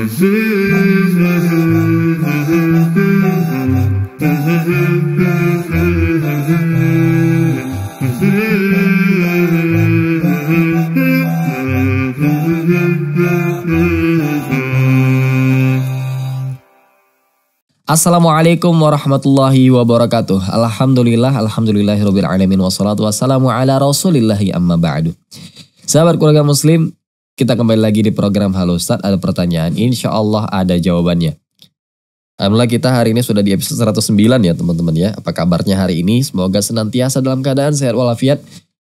Assalamualaikum warahmatullahi wabarakatuh. Alhamdulillah, alhamdulillahirabbil alamin wassalatu wassalamu ala rasulillahi amma ba'du. Sahabat keluarga muslim, kita kembali lagi di program Halo Ustadz, ada pertanyaan, insya Allah ada jawabannya. Alhamdulillah kita hari ini sudah di episode 109 ya teman-teman ya. Apa kabarnya hari ini? Semoga senantiasa dalam keadaan sehat walafiat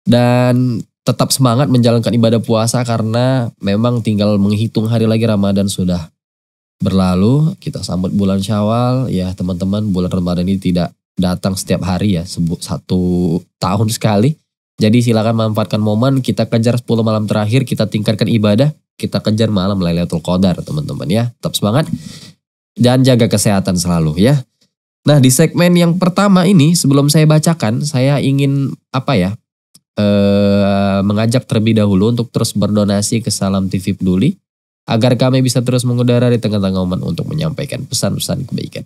dan tetap semangat menjalankan ibadah puasa karena memang tinggal menghitung hari lagi Ramadan sudah berlalu. Kita sambut bulan Syawal ya teman-teman bulan Ramadan ini tidak datang setiap hari ya satu tahun sekali jadi silakan manfaatkan momen, kita kejar 10 malam terakhir, kita tingkatkan ibadah, kita kejar malam Lailatul Qadar teman-teman ya. Tetap semangat dan jaga kesehatan selalu ya. Nah di segmen yang pertama ini sebelum saya bacakan, saya ingin apa ya, eh, mengajak terlebih dahulu untuk terus berdonasi ke Salam TV Peduli agar kami bisa terus mengudara di tengah-tengah umat untuk menyampaikan pesan-pesan kebaikan.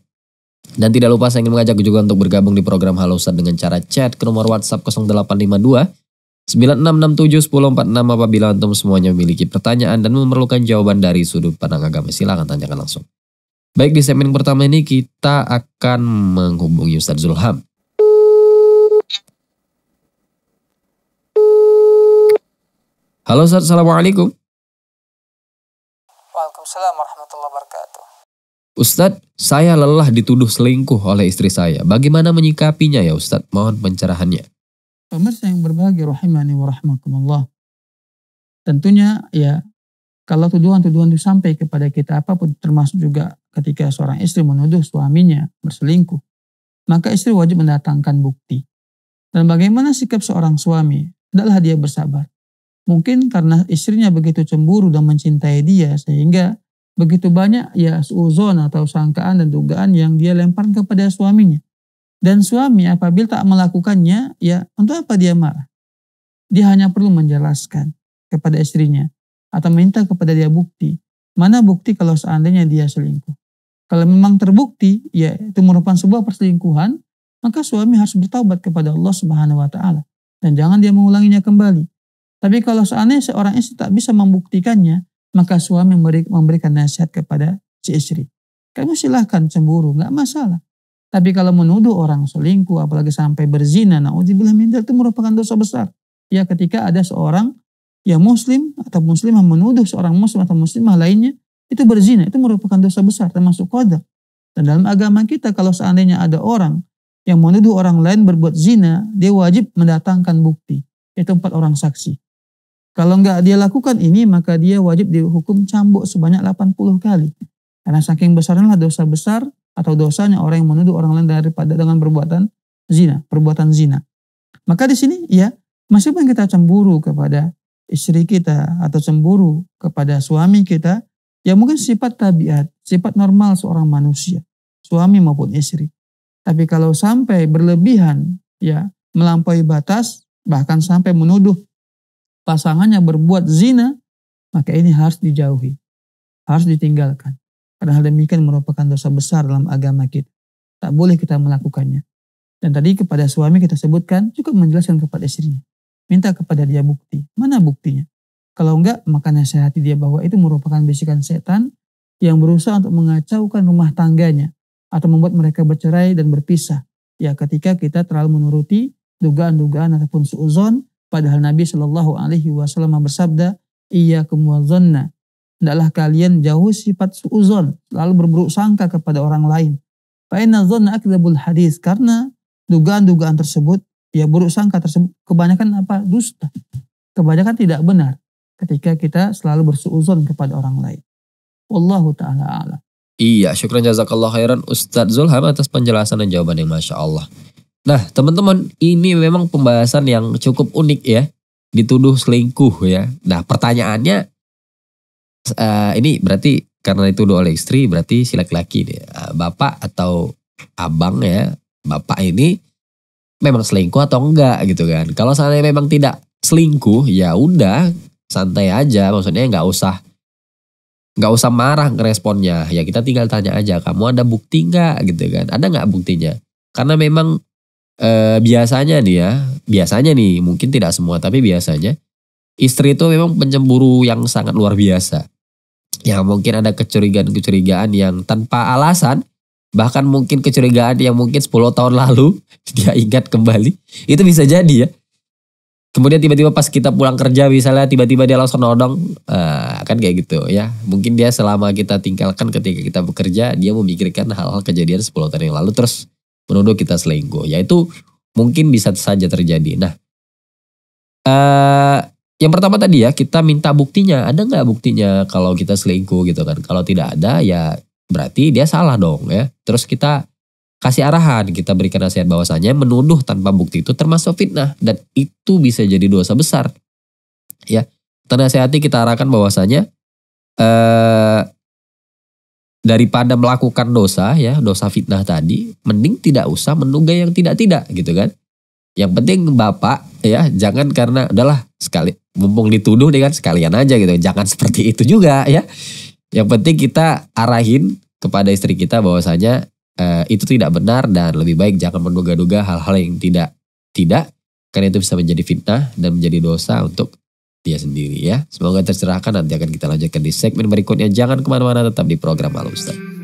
Dan tidak lupa saya ingin mengajak juga untuk bergabung di program Halo Ustadz dengan cara chat ke nomor WhatsApp 0852 9667 1046 apabila antum semuanya memiliki pertanyaan dan memerlukan jawaban dari sudut pandang agama. Silahkan tanyakan langsung. Baik di segmen pertama ini kita akan menghubungi Ustadz Zulham. Halo Ustadz, Assalamualaikum. Ustadz, saya lelah dituduh selingkuh oleh istri saya. Bagaimana menyikapinya ya Ustadz? Mohon pencerahannya. Pemirsa yang berbahagia rahimani wa Tentunya ya kalau tuduhan-tuduhan itu sampai kepada kita apapun termasuk juga ketika seorang istri menuduh suaminya berselingkuh, maka istri wajib mendatangkan bukti. Dan bagaimana sikap seorang suami? Adalah dia bersabar. Mungkin karena istrinya begitu cemburu dan mencintai dia sehingga Begitu banyak ya suzon atau sangkaan dan dugaan yang dia lempar kepada suaminya. Dan suami apabila tak melakukannya, ya untuk apa dia marah? Dia hanya perlu menjelaskan kepada istrinya atau minta kepada dia bukti. Mana bukti kalau seandainya dia selingkuh? Kalau memang terbukti, ya itu merupakan sebuah perselingkuhan, maka suami harus bertaubat kepada Allah Subhanahu wa taala dan jangan dia mengulanginya kembali. Tapi kalau seandainya seorang istri tak bisa membuktikannya, maka suami memberi, memberikan nasihat kepada si istri. Kamu silahkan cemburu, nggak masalah. Tapi kalau menuduh orang selingkuh, apalagi sampai berzina, na'udzubillah minta itu merupakan dosa besar. Ya ketika ada seorang yang muslim atau muslimah menuduh seorang muslim atau muslimah lainnya, itu berzina, itu merupakan dosa besar, termasuk kodak. Dan dalam agama kita kalau seandainya ada orang yang menuduh orang lain berbuat zina, dia wajib mendatangkan bukti, Itu empat orang saksi. Kalau nggak dia lakukan ini, maka dia wajib dihukum cambuk sebanyak 80 kali. Karena saking besarnya lah dosa besar atau dosanya orang yang menuduh orang lain daripada dengan perbuatan zina, perbuatan zina. Maka di sini ya, meskipun kita cemburu kepada istri kita atau cemburu kepada suami kita, ya mungkin sifat tabiat, sifat normal seorang manusia, suami maupun istri. Tapi kalau sampai berlebihan, ya melampaui batas, bahkan sampai menuduh pasangannya berbuat zina, maka ini harus dijauhi, harus ditinggalkan. Karena hal demikian merupakan dosa besar dalam agama kita. Tak boleh kita melakukannya. Dan tadi kepada suami kita sebutkan, cukup menjelaskan kepada istrinya. Minta kepada dia bukti. Mana buktinya? Kalau enggak, maka nasihati dia bahwa itu merupakan bisikan setan yang berusaha untuk mengacaukan rumah tangganya atau membuat mereka bercerai dan berpisah. Ya ketika kita terlalu menuruti dugaan-dugaan ataupun suuzon Padahal Nabi Shallallahu Alaihi Wasallam bersabda, iya kemuazonna. Hendaklah kalian jauh sifat suuzon, lalu berburuk sangka kepada orang lain. Fa'inna zonna akdabul hadis. Karena dugaan-dugaan tersebut, ya buruk sangka tersebut, kebanyakan apa? Dusta. Kebanyakan tidak benar ketika kita selalu bersuuzon kepada orang lain. Wallahu ta'ala a'lam. Iya, syukran jazakallah khairan Ustadz Zulham atas penjelasan dan jawaban yang Masya Allah. Nah, teman-teman, ini memang pembahasan yang cukup unik ya. Dituduh selingkuh ya. Nah, pertanyaannya uh, ini berarti karena dituduh oleh istri berarti si laki-laki uh, bapak atau abang ya, bapak ini memang selingkuh atau enggak gitu kan. Kalau seandainya memang tidak selingkuh, ya udah santai aja, maksudnya nggak usah nggak usah marah responnya. Ya kita tinggal tanya aja, kamu ada bukti nggak gitu kan? Ada nggak buktinya? Karena memang eh, biasanya nih ya, biasanya nih mungkin tidak semua tapi biasanya istri itu memang pencemburu yang sangat luar biasa. Yang mungkin ada kecurigaan-kecurigaan yang tanpa alasan bahkan mungkin kecurigaan yang mungkin 10 tahun lalu dia ingat kembali itu bisa jadi ya kemudian tiba-tiba pas kita pulang kerja misalnya tiba-tiba dia langsung nodong uh, kan kayak gitu ya mungkin dia selama kita tinggalkan ketika kita bekerja dia memikirkan hal-hal kejadian 10 tahun yang lalu terus menuduh kita selingkuh. Yaitu mungkin bisa saja terjadi. Nah, uh, yang pertama tadi ya kita minta buktinya. Ada nggak buktinya kalau kita selingkuh gitu kan? Kalau tidak ada ya berarti dia salah dong ya. Terus kita kasih arahan, kita berikan nasihat bahwasanya menuduh tanpa bukti itu termasuk fitnah dan itu bisa jadi dosa besar. Ya, tanda sehati kita arahkan bahwasanya eh daripada melakukan dosa ya dosa fitnah tadi mending tidak usah menduga yang tidak tidak gitu kan yang penting bapak ya jangan karena adalah sekali mumpung dituduh dengan sekalian aja gitu jangan seperti itu juga ya yang penting kita arahin kepada istri kita bahwasanya eh, itu tidak benar dan lebih baik jangan menduga-duga hal-hal yang tidak tidak karena itu bisa menjadi fitnah dan menjadi dosa untuk dia sendiri ya. Semoga tercerahkan nanti akan kita lanjutkan di segmen berikutnya. Jangan kemana-mana tetap di program Al Ustadz.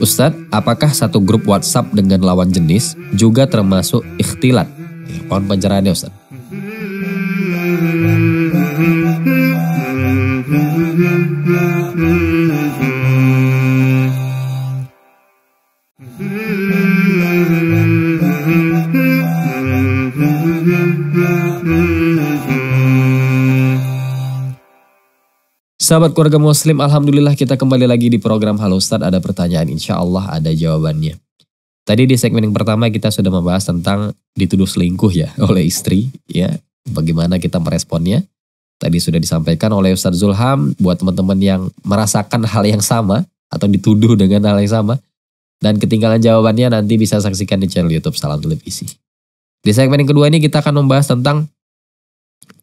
Ustadz, apakah satu grup WhatsApp dengan lawan jenis juga termasuk ikhtilat? Ya, pohon pencerahannya Ustadz. Sahabat keluarga muslim, Alhamdulillah kita kembali lagi di program Halo Ustadz. Ada pertanyaan, insya Allah ada jawabannya. Tadi di segmen yang pertama kita sudah membahas tentang dituduh selingkuh ya oleh istri. ya Bagaimana kita meresponnya. Tadi sudah disampaikan oleh Ustadz Zulham buat teman-teman yang merasakan hal yang sama atau dituduh dengan hal yang sama. Dan ketinggalan jawabannya nanti bisa saksikan di channel Youtube Salam Televisi. Di segmen yang kedua ini kita akan membahas tentang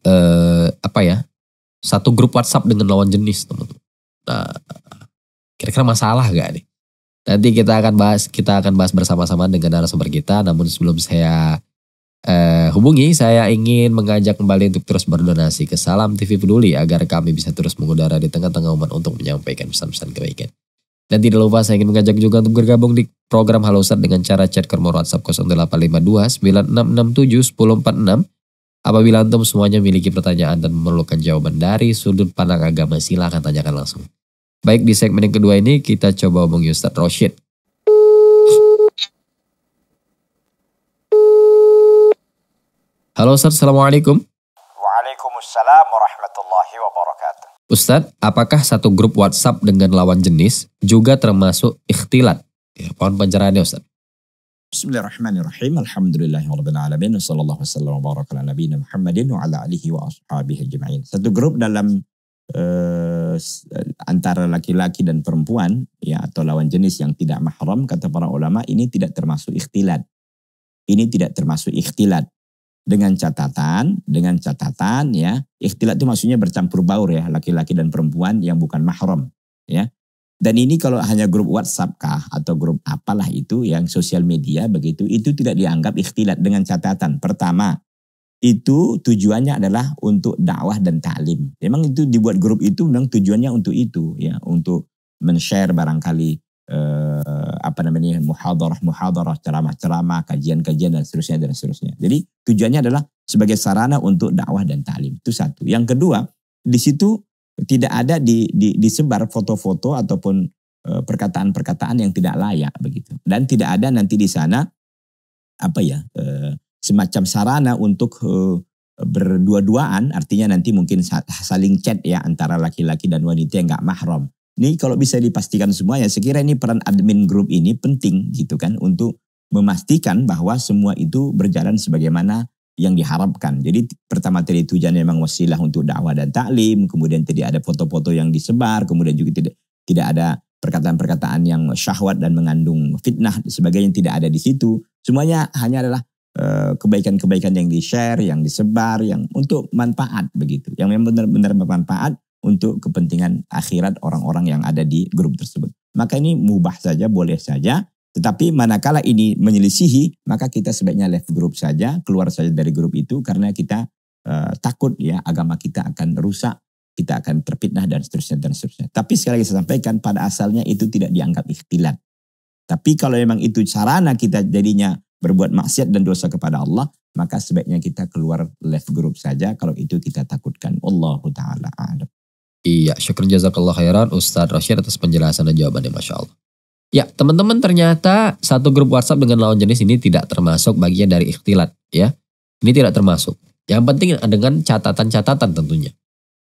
eh, apa ya satu grup WhatsApp dengan lawan jenis teman-teman. Nah, kira-kira masalah gak nih? Nanti kita akan bahas kita akan bahas bersama-sama dengan narasumber kita. Namun sebelum saya eh, hubungi, saya ingin mengajak kembali untuk terus berdonasi ke Salam TV Peduli agar kami bisa terus mengudara di tengah-tengah umat untuk menyampaikan pesan-pesan kebaikan. Dan tidak lupa saya ingin mengajak juga untuk bergabung di program Halo dengan cara chat ke nomor WhatsApp 0852 9667 1046 Apabila antum semuanya memiliki pertanyaan dan memerlukan jawaban dari sudut pandang agama, silahkan tanyakan langsung. Baik, di segmen yang kedua ini kita coba hubungi Ustadz Roshid. Halo Ustadz, Assalamualaikum. Waalaikumsalam warahmatullahi wabarakatuh. Ustadz, apakah satu grup WhatsApp dengan lawan jenis juga termasuk ikhtilat? Ya, pohon pencerahannya Ustadz. Bismillahirrahmanirrahim. Alhamdulillahirrahmanirrahim. Wassallallahu wasallam wa baraka ala nabiyina Muhammadin wa ala alihi wa ashabihi ajma'in. Satu grup dalam uh, antara laki-laki dan perempuan ya atau lawan jenis yang tidak mahram kata para ulama ini tidak termasuk ikhtilat. Ini tidak termasuk ikhtilat. Dengan catatan, dengan catatan ya, ikhtilat itu maksudnya bercampur baur ya, laki-laki dan perempuan yang bukan mahram ya. Dan ini kalau hanya grup WhatsApp kah atau grup apalah itu yang sosial media begitu, itu tidak dianggap ikhtilat dengan catatan. Pertama, itu tujuannya adalah untuk dakwah dan ta'lim. Memang itu dibuat grup itu memang tujuannya untuk itu ya, untuk men-share barangkali eh, apa namanya muhadarah muhadarah ceramah-ceramah, kajian-kajian dan seterusnya dan seterusnya. Jadi tujuannya adalah sebagai sarana untuk dakwah dan ta'lim. Itu satu. Yang kedua, di situ tidak ada di, di disebar foto-foto ataupun eh, perkataan-perkataan yang tidak layak begitu dan tidak ada nanti di sana apa ya eh, semacam sarana untuk eh, berdua-duaan artinya nanti mungkin saling chat ya antara laki-laki dan wanita yang nggak mahram ini kalau bisa dipastikan semua ya sekiranya ini peran admin grup ini penting gitu kan untuk memastikan bahwa semua itu berjalan sebagaimana yang diharapkan. Jadi pertama tadi tujuan memang wasilah untuk dakwah dan taklim, kemudian tadi ada foto-foto yang disebar, kemudian juga tidak tidak ada perkataan-perkataan yang syahwat dan mengandung fitnah sebagainya tidak ada di situ. Semuanya hanya adalah eh, kebaikan-kebaikan yang di-share, yang disebar, yang untuk manfaat begitu. Yang memang benar-benar bermanfaat untuk kepentingan akhirat orang-orang yang ada di grup tersebut. Maka ini mubah saja, boleh saja tetapi manakala ini menyelisihi, maka kita sebaiknya left group saja, keluar saja dari grup itu karena kita e, takut ya agama kita akan rusak, kita akan terfitnah dan seterusnya dan seterusnya. Tapi sekali lagi saya sampaikan pada asalnya itu tidak dianggap ikhtilat. Tapi kalau memang itu sarana kita jadinya berbuat maksiat dan dosa kepada Allah, maka sebaiknya kita keluar left group saja kalau itu kita takutkan. Allahu taala alam. Iya, syukur jazakallah khairan Ustadz Rashid atas penjelasan dan jawabannya Masya Allah. Ya, teman-teman ternyata satu grup WhatsApp dengan lawan jenis ini tidak termasuk bagian dari ikhtilat ya. Ini tidak termasuk. Yang penting dengan catatan-catatan tentunya.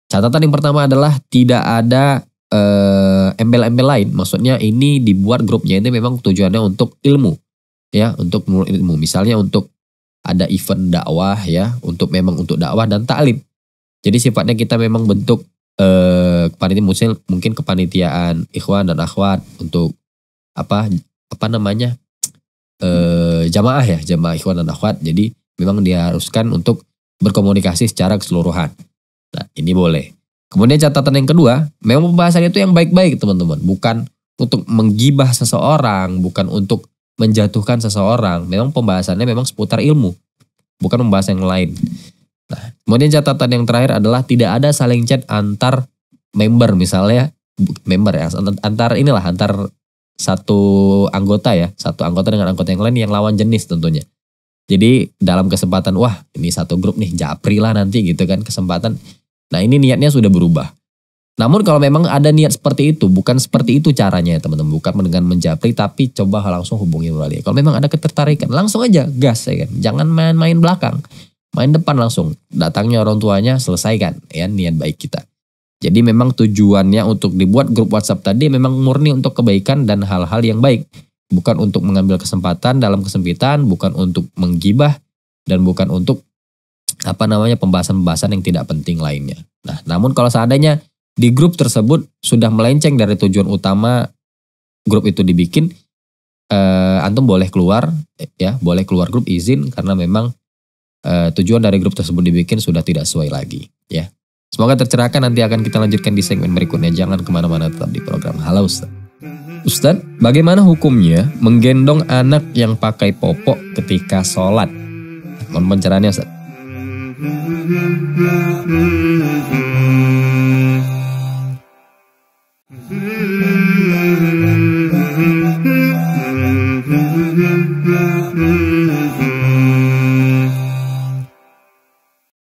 Catatan yang pertama adalah tidak ada eh, embel-embel eh, lain. Maksudnya ini dibuat grupnya ini memang tujuannya untuk ilmu. Ya, untuk ilmu. Misalnya untuk ada event dakwah ya, untuk memang untuk dakwah dan taklim. Jadi sifatnya kita memang bentuk eh, panitia mungkin kepanitiaan ikhwan dan akhwat untuk apa apa namanya e, jamaah ya jamaah ikhwan dan akhwat jadi memang diharuskan untuk berkomunikasi secara keseluruhan nah ini boleh kemudian catatan yang kedua memang pembahasannya itu yang baik-baik teman-teman bukan untuk menggibah seseorang bukan untuk menjatuhkan seseorang memang pembahasannya memang seputar ilmu bukan membahas yang lain nah kemudian catatan yang terakhir adalah tidak ada saling chat antar member misalnya member ya antar inilah antar satu anggota ya, satu anggota dengan anggota yang lain yang lawan jenis tentunya. Jadi dalam kesempatan wah ini satu grup nih japri lah nanti gitu kan kesempatan. Nah ini niatnya sudah berubah. Namun kalau memang ada niat seperti itu, bukan seperti itu caranya ya teman-teman. Bukan dengan menjapri tapi coba langsung hubungi Nuralia. Kalau memang ada ketertarikan, langsung aja gas ya kan. Jangan main-main belakang. Main depan langsung. Datangnya orang tuanya selesaikan ya niat baik kita. Jadi memang tujuannya untuk dibuat grup WhatsApp tadi memang murni untuk kebaikan dan hal-hal yang baik. Bukan untuk mengambil kesempatan dalam kesempitan, bukan untuk menggibah, dan bukan untuk apa namanya pembahasan-pembahasan yang tidak penting lainnya. Nah, namun kalau seandainya di grup tersebut sudah melenceng dari tujuan utama grup itu dibikin, eh, antum boleh keluar, ya, boleh keluar grup izin karena memang eh, tujuan dari grup tersebut dibikin sudah tidak sesuai lagi, ya. Semoga tercerahkan nanti akan kita lanjutkan di segmen berikutnya. Jangan kemana-mana tetap di program Halo Ustaz. Ustaz, bagaimana hukumnya menggendong anak yang pakai popok ketika sholat? Mohon pencerahannya Ustaz.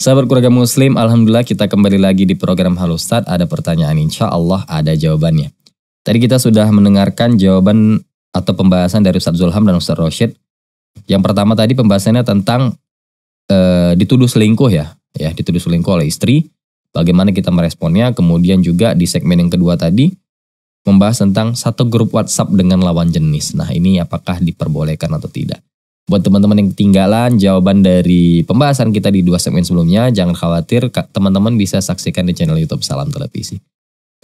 Sahabat keluarga muslim, Alhamdulillah kita kembali lagi di program Halustad. Ada pertanyaan insya Allah ada jawabannya. Tadi kita sudah mendengarkan jawaban atau pembahasan dari Ustadz Zulham dan Ustadz Roshid. Yang pertama tadi pembahasannya tentang e, dituduh selingkuh ya. ya. Dituduh selingkuh oleh istri. Bagaimana kita meresponnya. Kemudian juga di segmen yang kedua tadi membahas tentang satu grup WhatsApp dengan lawan jenis. Nah ini apakah diperbolehkan atau tidak. Buat teman-teman yang ketinggalan jawaban dari pembahasan kita di dua segmen sebelumnya, jangan khawatir teman-teman bisa saksikan di channel YouTube Salam Televisi.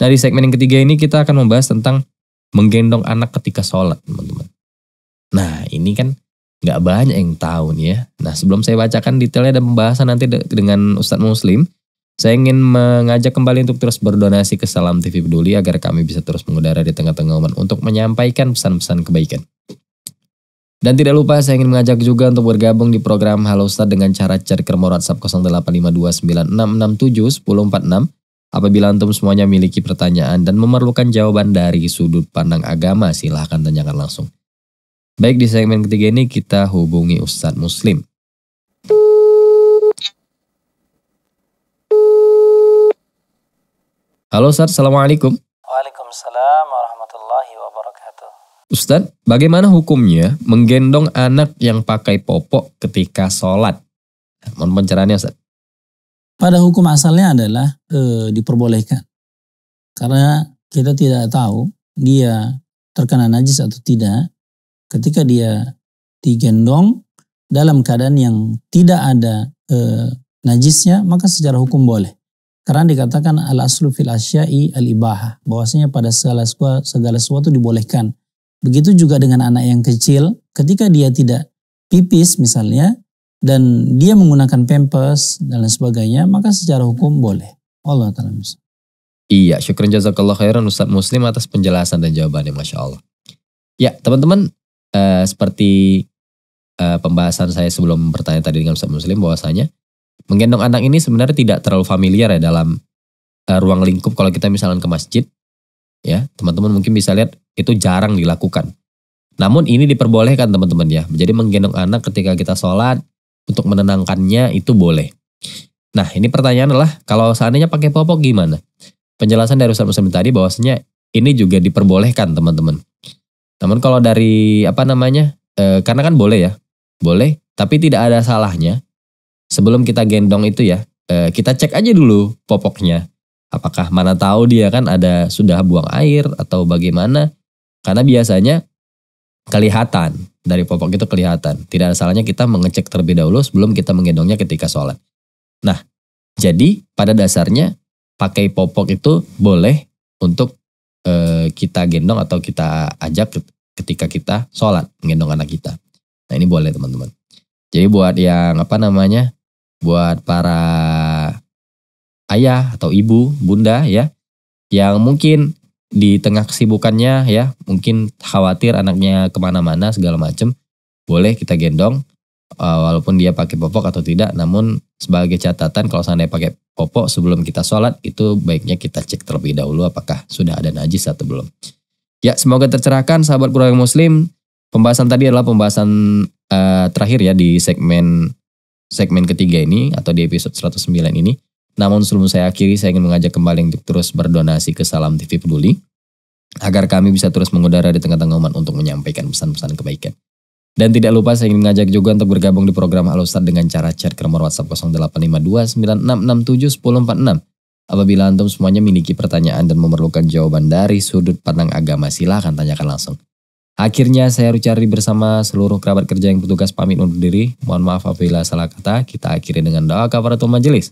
Nah di segmen yang ketiga ini kita akan membahas tentang menggendong anak ketika sholat teman-teman. Nah ini kan nggak banyak yang tahu nih ya. Nah sebelum saya bacakan detailnya dan pembahasan nanti dengan Ustadz Muslim, saya ingin mengajak kembali untuk terus berdonasi ke Salam TV Peduli agar kami bisa terus mengudara di tengah-tengah umat untuk menyampaikan pesan-pesan kebaikan. Dan tidak lupa saya ingin mengajak juga untuk bergabung di program Halo Ustadz dengan cara chat nomor WhatsApp 085296671046. Apabila antum semuanya memiliki pertanyaan dan memerlukan jawaban dari sudut pandang agama, silahkan tanyakan langsung. Baik di segmen ketiga ini kita hubungi Ustadz Muslim. Halo Ustadz, Assalamualaikum. Waalaikumsalam warahmatullahi wabarakatuh. Ustadz, bagaimana hukumnya menggendong anak yang pakai popok ketika sholat? Mohon pencerahannya Ustadz. Pada hukum asalnya adalah e, diperbolehkan. Karena kita tidak tahu dia terkena najis atau tidak ketika dia digendong dalam keadaan yang tidak ada e, najisnya maka secara hukum boleh. Karena dikatakan al aslu fil asya'i al ibaha bahwasanya pada segala segala sesuatu dibolehkan Begitu juga dengan anak yang kecil, ketika dia tidak pipis misalnya, dan dia menggunakan pampers dan lain sebagainya, maka secara hukum boleh. Allah Ta'ala Iya, syukur jazakallah khairan Ustaz Muslim atas penjelasan dan jawabannya Masya Allah. Ya, teman-teman, eh, seperti eh, pembahasan saya sebelum bertanya tadi dengan Ustaz Muslim bahwasanya menggendong anak ini sebenarnya tidak terlalu familiar ya dalam eh, ruang lingkup kalau kita misalnya ke masjid Ya, teman-teman mungkin bisa lihat itu jarang dilakukan. Namun ini diperbolehkan teman-teman ya. Jadi menggendong anak ketika kita sholat untuk menenangkannya itu boleh. Nah ini pertanyaan adalah kalau seandainya pakai popok gimana? Penjelasan dari Ustaz Muslim tadi bahwasanya ini juga diperbolehkan teman-teman. Namun kalau dari apa namanya, e, karena kan boleh ya, boleh. Tapi tidak ada salahnya sebelum kita gendong itu ya, e, kita cek aja dulu popoknya. Apakah mana tahu dia kan ada sudah buang air atau bagaimana? Karena biasanya kelihatan dari popok itu kelihatan. Tidak ada salahnya kita mengecek terlebih dahulu sebelum kita menggendongnya ketika sholat. Nah, jadi pada dasarnya pakai popok itu boleh untuk e, kita gendong atau kita ajak ketika kita sholat menggendong anak kita. Nah ini boleh teman-teman. Jadi buat yang apa namanya, buat para ayah atau ibu, bunda ya, yang mungkin di tengah kesibukannya ya, mungkin khawatir anaknya kemana-mana segala macem, boleh kita gendong, eh, walaupun dia pakai popok atau tidak, namun sebagai catatan kalau seandainya pakai popok sebelum kita sholat, itu baiknya kita cek terlebih dahulu apakah sudah ada najis atau belum. Ya, semoga tercerahkan sahabat kurang Muslim. Pembahasan tadi adalah pembahasan uh, terakhir ya di segmen segmen ketiga ini atau di episode 109 ini. Namun sebelum saya akhiri, saya ingin mengajak kembali untuk terus berdonasi ke Salam TV Peduli, agar kami bisa terus mengudara di tengah-tengah umat untuk menyampaikan pesan-pesan kebaikan. Dan tidak lupa saya ingin mengajak juga untuk bergabung di program Ustaz dengan cara chat ke nomor WhatsApp 085296671046. Apabila antum semuanya memiliki pertanyaan dan memerlukan jawaban dari sudut pandang agama, silahkan tanyakan langsung. Akhirnya saya Rucari bersama seluruh kerabat kerja yang bertugas pamit undur diri. Mohon maaf apabila salah kata, kita akhiri dengan doa kafaratul majelis.